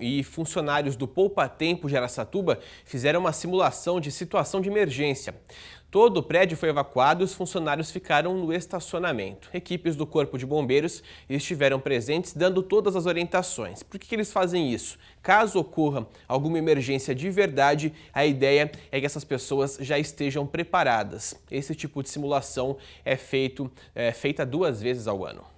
E funcionários do Poupa Tempo Aracatuba fizeram uma simulação de situação de emergência. Todo o prédio foi evacuado e os funcionários ficaram no estacionamento. Equipes do Corpo de Bombeiros estiveram presentes dando todas as orientações. Por que, que eles fazem isso? Caso ocorra alguma emergência de verdade, a ideia é que essas pessoas já estejam preparadas. Esse tipo de simulação é, feito, é feita duas vezes ao ano.